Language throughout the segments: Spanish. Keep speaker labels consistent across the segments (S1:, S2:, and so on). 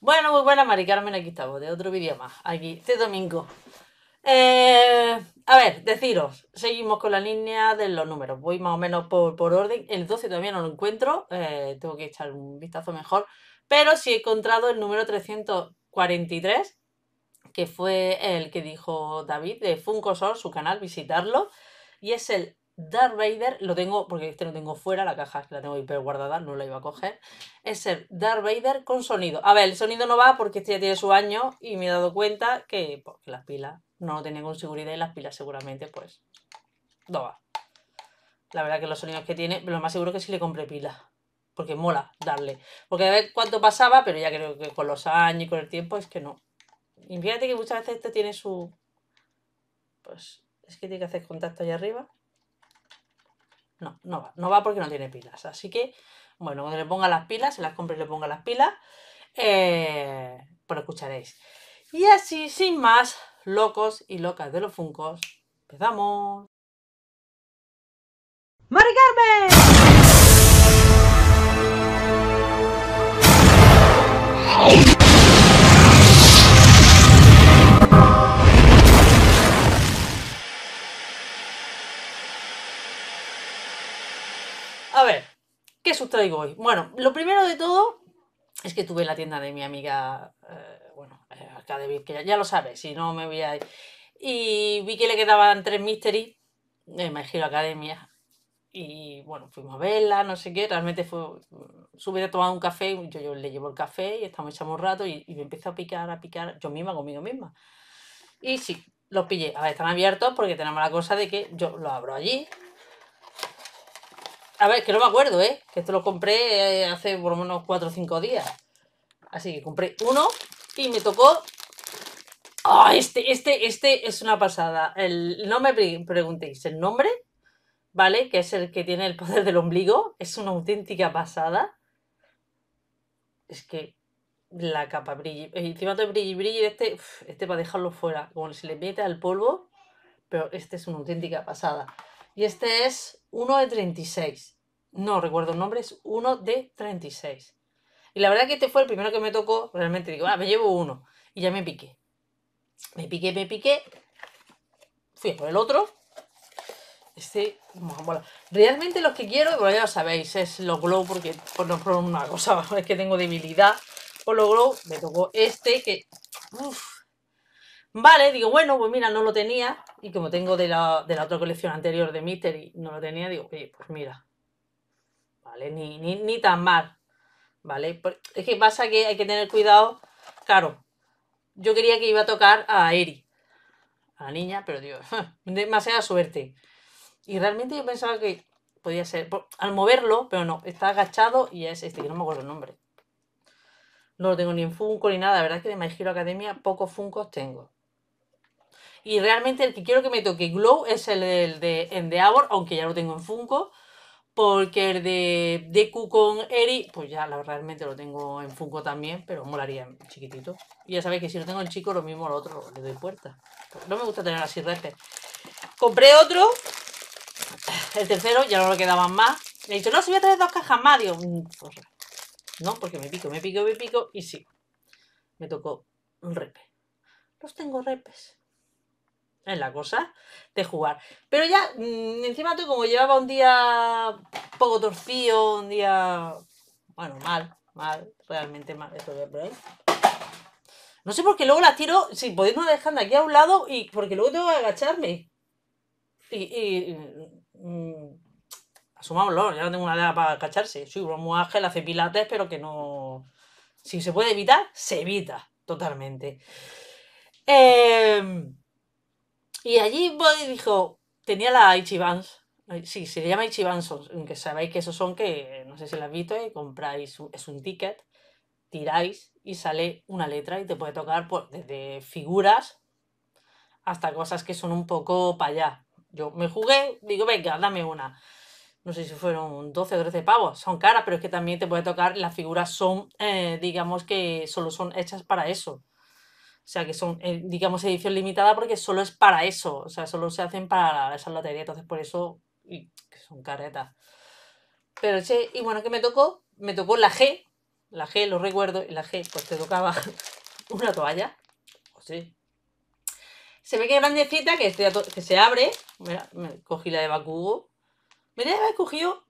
S1: Bueno, muy buena pues Mari Carmen, aquí estamos, de otro vídeo más, aquí, este domingo. Eh, a ver, deciros, seguimos con la línea de los números, voy más o menos por, orden, el 12 todavía no lo encuentro, eh, tengo que echar un vistazo mejor, pero sí he encontrado el número 343, que fue el que dijo David de Funko Sol, su canal, visitarlo, y es el Darth Vader lo tengo, porque este lo tengo fuera, la caja la tengo hiper guardada, no la iba a coger. Es el Darth Vader con sonido. A ver, el sonido no va porque este ya tiene su año y me he dado cuenta que pues, las pilas no lo tenía con seguridad y las pilas seguramente pues no va. La verdad que los sonidos que tiene, lo más seguro que si le compré pilas. Porque mola darle. Porque a ver cuánto pasaba, pero ya creo que con los años y con el tiempo es que no. Y fíjate que muchas veces este tiene su... Pues es que tiene que hacer contacto allá arriba. No, no va, no va porque no tiene pilas. Así que, bueno, cuando le ponga las pilas, se las compre y le ponga las pilas, eh, pues escucharéis. Y así, sin más, locos y locas de los funcos, empezamos. ¡Mari ¿Qué sustraigo hoy? Bueno, lo primero de todo es que tuve la tienda de mi amiga, eh, bueno, eh, acá que ya, lo sabes, si no me voy a ir. Y vi que le quedaban tres mystery me giro Academia. Y bueno, fuimos a verla, no sé qué, realmente fue, mm, subí a tomar un café, yo, yo le llevo el café y estamos echando un rato y, y me empezó a picar, a picar, yo misma conmigo misma. Y sí, los pillé. A ver, están abiertos porque tenemos la cosa de que yo los abro allí, a ver, que no me acuerdo, ¿eh? Que esto lo compré eh, hace por lo menos 4 o 5 días. Así que compré uno y me tocó. ¡Ah! este, este, este es una pasada! El, no me preguntéis el nombre, ¿vale? Que es el que tiene el poder del ombligo. Es una auténtica pasada. Es que la capa brilli. Eh, encima de y brilli, este, este para dejarlo fuera. Como si le mete al polvo. Pero este es una auténtica pasada. Y este es uno de 36 no recuerdo el nombre, es uno de 36. Y la verdad que este fue el primero que me tocó, realmente digo, ah, me llevo uno. Y ya me piqué. Me piqué, me piqué. Fui por el otro. Este, mola. Realmente los que quiero, bueno, ya sabéis, es los glow, porque por no por una cosa, es que tengo debilidad por los glow. Me tocó este que. Vale, digo, bueno, pues mira, no lo tenía. Y como tengo de la, otra colección anterior de Y no lo tenía, digo, oye, pues mira, ni, ni, tan mal, ¿vale? Es que pasa que hay que tener cuidado, claro, yo quería que iba a tocar a Eri, a la niña, pero Dios, demasiada suerte. Y realmente yo pensaba que podía ser, al moverlo, pero no, está agachado y es este, que no me acuerdo el nombre. No lo tengo ni en Funko ni nada, la verdad es que de My Hero Academia pocos Funkos tengo. Y realmente el que quiero que me toque Glow es el, el de Endeavor, aunque ya lo tengo en Funko porque el de Deku con Eri, pues ya la, realmente lo tengo en Funko también, pero molaría chiquitito. Y ya sabéis que si lo tengo el chico, lo mismo al otro, le doy puerta. No me gusta tener así repes. Compré otro, el tercero, ya no me quedaban más. Le he dicho, no, si voy a traer dos cajas más, digo, mm, pues, no, porque me pico, me pico, me pico, y sí, me tocó un repe. Los tengo repes es la cosa de jugar. Pero ya, mm, encima tú como llevaba un día poco torcido, un día, bueno, mal, mal, realmente mal. Esto de No sé por qué luego la tiro, si sí, podéis no aquí a un lado, y porque luego tengo que agacharme. Y, y mm, mm, asumámoslo, ya no tengo una idea para agacharse. Soy un ágil, hace pilates, pero que no... Si se puede evitar, se evita totalmente. Eh... Y allí voy dijo, tenía la Ichibans. Eh, sí, se le llama Ichibans, aunque sabéis que esos son que, no sé si las visto, eh, compráis, es un ticket, tiráis y sale una letra y te puede tocar desde figuras hasta cosas que son un poco para allá. Yo me jugué, digo, venga, dame una. No sé si fueron 12 o 13 pavos, son caras, pero es que también te puede tocar, las figuras son, eh, digamos que solo son hechas para eso. O sea, que son, eh, digamos, edición limitada porque solo es para eso. O sea, solo se hacen para esa lotería. Entonces, por eso que son caretas. Pero che, y bueno, que me tocó? Me tocó la G. La G, lo recuerdo. Y la G, pues te tocaba una toalla. Pues sí. Se ve que grandecita, que, que se abre. cogí la de Bakugo. Mira, había cogido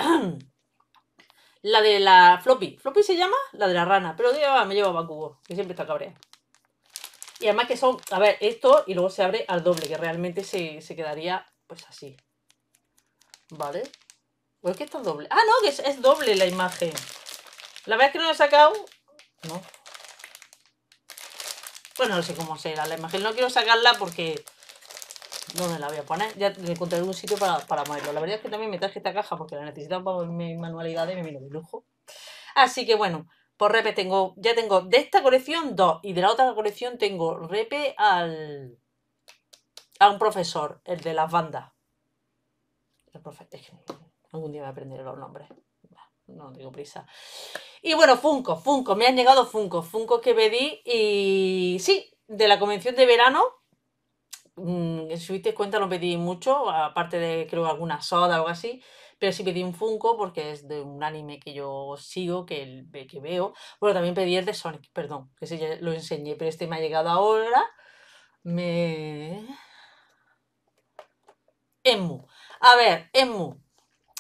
S1: la de la Floppy. ¿Floppy se llama? La de la rana. Pero me lleva Bakugo, que siempre está cabrea. Y además que son, a ver, esto y luego se abre al doble, que realmente se, quedaría pues así. ¿Vale? ¿O pues es que está doble? Ah, no, que es, doble la imagen. La verdad es que no lo he sacado... No. Bueno, no sé cómo será la imagen. No quiero sacarla porque... me la voy a poner? Ya encontraré un sitio para, para moverlo. La verdad es que también me traje esta caja porque la necesito para mi manualidades y me vino de lujo. Así que bueno, por pues, repe tengo, ya tengo de esta colección dos y de la otra colección tengo repe al a un profesor, el de las bandas. El algún día me a los nombres. No digo prisa. Y bueno, Funko, Funko, me han llegado Funko, Funko que pedí y sí, de la convención de verano. Mm, si os cuenta, no pedí mucho, aparte de creo alguna soda o algo así pero sí pedí un Funko porque es de un anime que yo sigo, que, que veo. Bueno, también pedí el de Sonic, perdón, que sí, lo enseñé, pero este me ha llegado ahora. Me... Emu. A ver, Emu.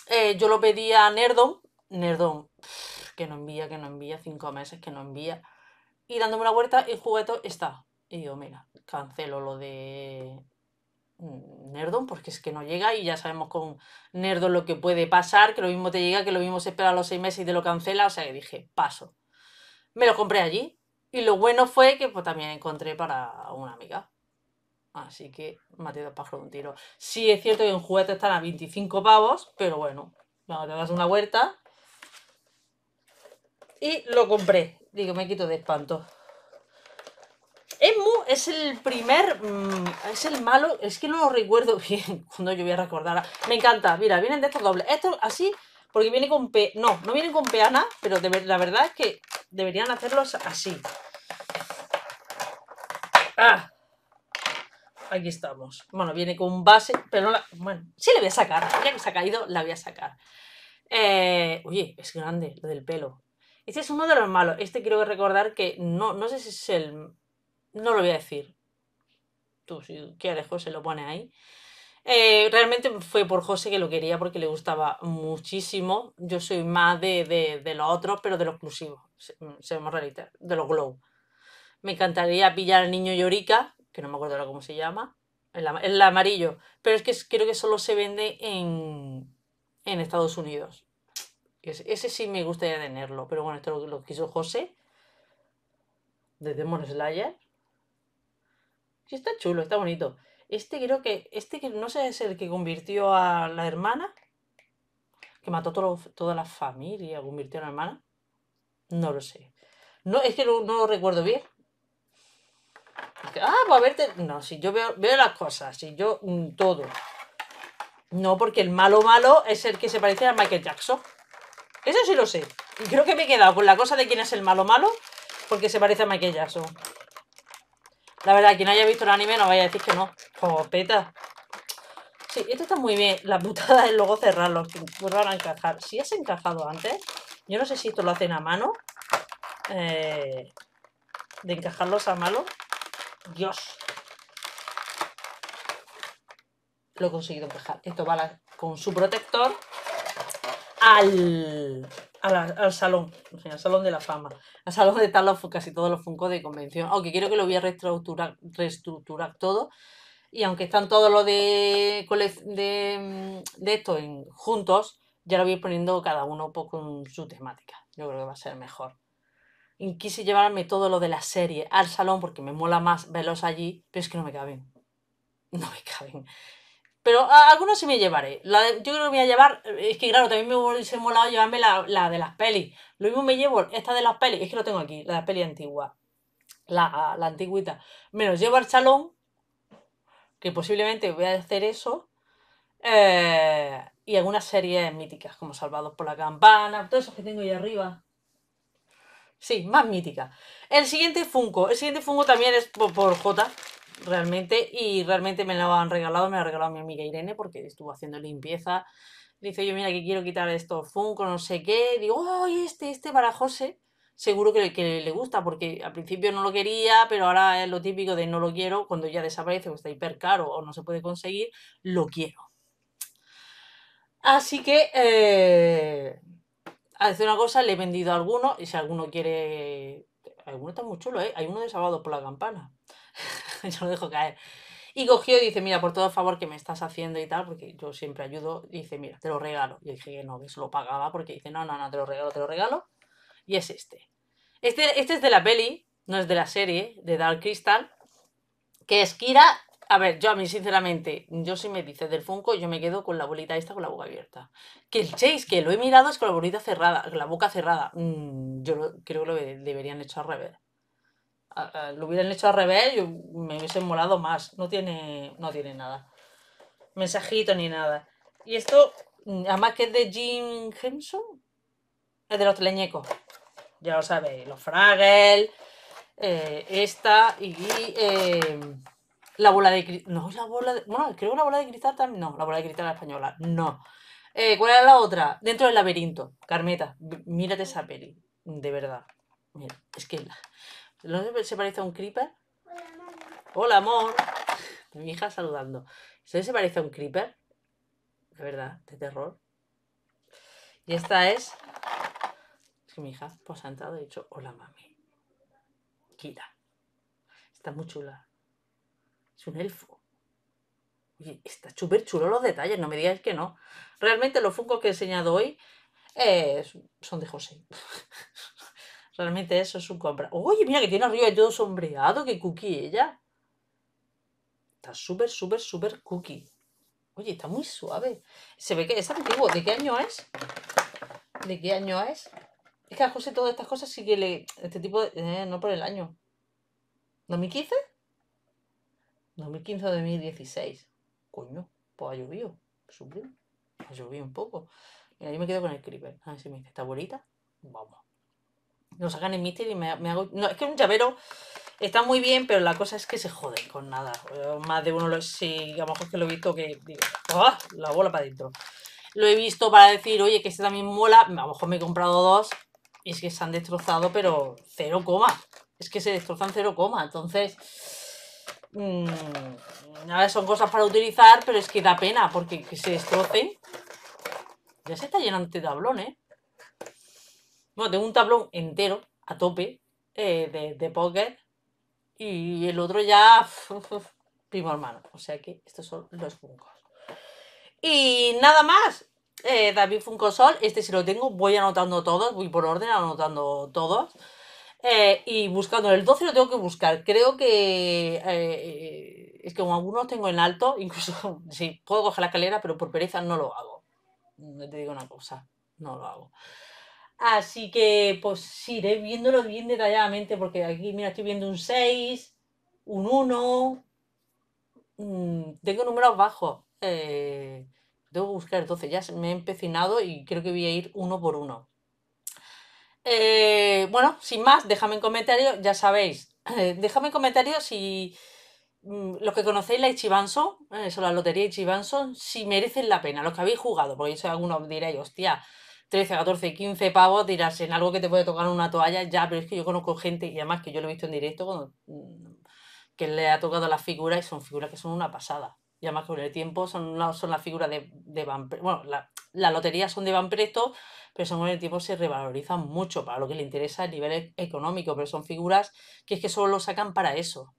S1: Eh, yo lo pedí a Nerdon. Nerdon, que no envía, que no envía, cinco meses que no envía. Y dándome la vuelta, el juguete está. Y digo, mira, cancelo lo de Mm, Nerdon, porque es que no llega y ya sabemos con Nerdon lo que puede pasar, que lo mismo te llega, que lo mismo se espera los seis meses y te lo cancela, o sea que dije, paso. Me lo compré allí y lo bueno fue que pues, también encontré para una amiga. Así que maté dos pájaros de un tiro. si es cierto que en juguete están a 25 pavos, pero bueno, te das una vuelta. Y lo compré. Digo, me quito de espanto es el primer... Mm, es el malo, es que no lo recuerdo bien cuando yo voy a recordar. Me encanta, mira, vienen de estos dobles. Esto así, porque viene con... Pe no, no vienen con peana, pero la verdad es que deberían hacerlos así. Ah, aquí estamos. Bueno, viene con base, pero no la... Bueno, sí le voy a sacar, ya que se ha caído, la voy a sacar. Eh, oye, es grande lo del pelo. Este es uno de los malos. Este quiero recordar que no, no sé si es el no lo voy a decir. Tú, si quieres, José lo pone ahí. Eh, realmente fue por José que lo quería porque le gustaba muchísimo. Yo soy más de, de, de los otros, pero de los exclusivos, seamos realistas, de los Glow. Me encantaría pillar al niño Yorica, que no me acuerdo ahora cómo se llama, el, amarillo, pero es que creo que solo se vende en, Estados Unidos. Ese, sí me gustaría tenerlo, pero bueno, esto lo, lo quiso José de Demon Slayer. Sí, está chulo, está bonito. Este creo que, este no sé, es el que convirtió a la hermana, que mató a toda la familia, convirtió a la hermana. No lo sé. No, es que no, lo recuerdo bien. ah, pues a verte. No, si yo veo, veo las cosas, si yo mm, todo. No, porque el malo malo es el que se parece a Michael Jackson. Eso sí lo sé. Y creo que me he quedado con la cosa de quién es el malo malo, porque se parece a Michael Jackson. La verdad, quien haya visto el anime no vaya a decir que no. Jopeta. Sí, esto está muy bien. La putada es luego cerrarlo, que vuelvan a encajar. Si has encajado antes, yo no sé si esto lo hacen a mano. Eh, de encajarlos a malo. Dios. Lo he conseguido encajar. Esto va con su protector al al salón, al salón de la fama, al salón de están casi todos los funcos de convención, aunque quiero que lo voy a reestructurar, reestructurar todo, y aunque están todos los de, de, mm, esto juntos, ya lo voy poniendo cada uno pues, con su temática, yo creo que va a ser mejor. Y quise llevarme todo lo de la serie al salón porque me mola más verlos allí, pero es que no me caben, no me caben. Pero algunas sí me llevaré. yo creo que me voy a llevar. Es que claro, también me hubiese molado llevarme la, de las pelis. Lo mismo me llevo esta de las pelis. Es que lo tengo aquí, la de peli antigua. La, la antigüita. Me los llevo al chalón, Que posiblemente voy a hacer eso. Eh, y algunas series míticas, como Salvados por la Campana. Todo eso que tengo ahí arriba. Sí, más mítica. El siguiente Funko. El siguiente Funko también es por, Jota, J, realmente. Y realmente me lo han regalado, me lo ha regalado mi amiga Irene porque estuvo haciendo limpieza. Dice yo, mira, que quiero quitar estos Funko, no sé qué. Digo, ¡ay, este, este para José! Seguro que, le gusta porque al principio no lo quería, pero ahora es lo típico de no lo quiero. Cuando ya desaparece o está hiper caro o no se puede conseguir, lo quiero. Así que... Eh, a decir una cosa, le he vendido a alguno, y si alguno quiere. Alguno está muy chulo, ¿eh? Hay uno de sábado por la campana. yo lo dejo caer. Y cogió y dice, mira, por todo el favor que me estás haciendo y tal, porque yo siempre ayudo, y dice, mira, te lo regalo. Y dije no, que se lo pagaba, porque dice, no, no, no, te lo regalo, te lo regalo. Y es este. Este, este es de la peli, no es de la serie, de Dark Crystal, que es Kira a ver, yo a mí, sinceramente, yo si me dices del Funko, yo me quedo con la bolita esta con la boca abierta. Que el Chase, que lo he mirado, es con la bolita cerrada, la boca cerrada. Mm, yo creo que lo deberían hecho al revés. lo hubieran hecho al revés, yo me hubiese molado más. No tiene, no tiene nada. Mensajito ni nada. Y esto, mm, además que es de Jim Henson, es de los teleñecos. Ya lo sabéis, los Fraggles, eh, esta y... Eh, la bola de cristal. No, la bola de. Bueno, creo que la bola de cristal también. No, la bola de cristal española. No. Eh, ¿Cuál era la otra? Dentro del laberinto. Carmeta, mírate esa peli. De verdad. Mira, es que. ¿No se parece a un creeper? Hola, amor. Mi hija saludando. se parece a un creeper? De verdad, de terror. Y esta es. Es que mi hija pues, ha entrado y ha dicho: Hola, mami. quita Está muy chula. Es un elfo. Oye, está súper chulo los detalles, no me digáis que no. Realmente los funcos que he enseñado hoy son de José. Realmente eso es un compra. Oye, mira que tiene arriba y todo sombreado, Qué cookie ella. Está súper, súper, súper cookie. Oye, está muy suave. Se ve que es antiguo. ¿De qué año es? ¿De qué año es? Es que a José todas estas cosas sí que le... Este tipo de... Eh, no por el año. ¿2015? 2015-2016. Coño, pues ha llovido. Supongo. Ha llovido un poco. Y yo me quedo con el creeper. A ver si me dice, ¿esta bolita? Vamos. Lo sacan en Mister y me, hago... No, es que un llavero está muy bien, pero la cosa es que se jode con nada. Eh, más de uno, lo... sí, a lo mejor es que lo he visto que ah, La bola para adentro. Lo he visto para decir, oye, que este también mola. A lo mejor me he comprado dos y es que se han destrozado, pero cero coma. Es que se destrozan cero coma. Entonces Mmm, son cosas para utilizar, pero es que da pena porque se destrocen. Ya se está llenando de este tablón, ¿eh? Bueno, tengo un tablón entero, a tope, eh, de, de póker. Y el otro ya, primo hermano. O sea que estos son los funcos. Y nada más. Eh, David Funcosol, este si lo tengo, voy anotando todos, voy por orden anotando todos. Eh, y buscando el 12 lo tengo que buscar. Creo que eh, es que como algunos tengo en alto, incluso Si puedo coger la escalera, pero por pereza no lo hago. Mm, te digo una cosa, no lo hago. Así que pues iré viéndolo bien detalladamente, porque aquí, mira, estoy viendo un 6, un 1. Mm, tengo números bajos. Eh, tengo que buscar el 12. Ya me he empecinado y creo que voy a ir uno por uno. Eh, bueno, sin más, déjame en comentario, ya sabéis, eh, déjame en comentario si mm, los que conocéis la Ichibanso, eh, eso, la lotería Ichibanson, si merecen la pena, los que habéis jugado, porque eso algunos diréis, hostia, 13, 14, 15 pavos, dirás en algo que te puede tocar una toalla, ya, pero es que yo conozco gente, y además que yo lo he visto en directo, mm, que le ha tocado las figuras y son figuras que son una pasada y además con el tiempo son las son la figura de, Van Presto. Bueno, la, loterías lotería son de Van Presto, pero son con el tiempo se revalorizan mucho para lo que le interesa a nivel e, económico, pero son figuras que es que solo lo sacan para eso.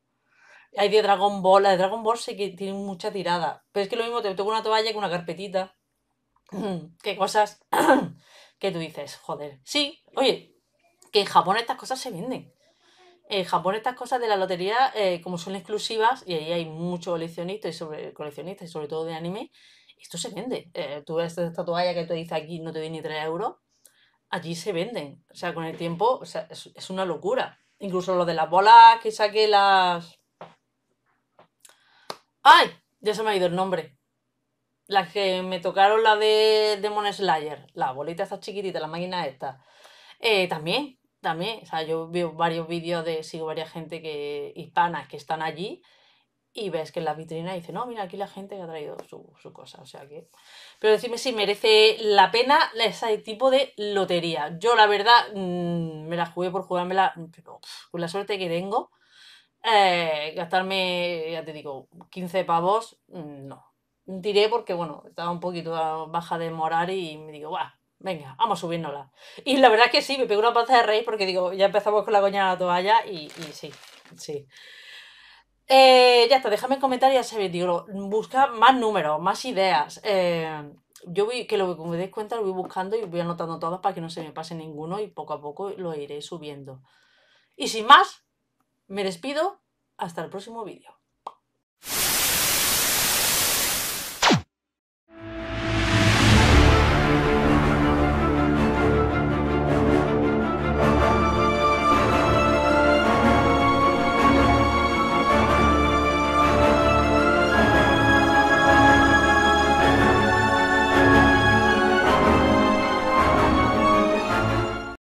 S1: Hay de Dragon Ball, la de Dragon Ball sé que tiene mucha tirada, pero es que lo mismo te toca una toalla con una carpetita. Qué cosas ¿Qué tú dices, joder. Sí, oye, que en Japón estas cosas se venden. En Japón estas cosas de la lotería, eh, como son exclusivas, y ahí hay muchos coleccionistas y sobre coleccionistas sobre todo de anime, esto se vende. Eh, tú ves esta toalla que te dice aquí no te doy ni 3 euros, allí se venden. O sea, con el tiempo, o sea, es, una locura. Incluso lo de las bolas que saqué las. ¡Ay! Ya se me ha ido el nombre. Las que me tocaron la de Demon Slayer, la bolita está chiquitita, la máquina esta. Eh, también también, o sea, yo veo varios vídeos de, sigo varias gente que, hispanas que están allí y ves que en la vitrina dice, no, mira, aquí la gente que ha traído su, cosa, o sea que... Pero decime si merece la pena ese tipo de lotería. Yo la verdad mm, me la jugué por jugármela, mm, pero con la suerte que tengo, eh, gastarme, ya te digo, 15 pavos, mm, no. Tiré porque, bueno, estaba un poquito baja de moral y me digo, va venga, vamos a Y la verdad es que sí, me pegó una panza de rey, porque digo, ya empezamos con la coña de la toalla y, sí, sí. Eh, ya está, déjame en comentarios se digo Busca más números, más ideas. Eh, yo voy, que lo que me des cuenta lo voy buscando y voy anotando todo para que no se me pase ninguno y poco a poco lo iré subiendo. Y sin más, me despido. Hasta el próximo vídeo.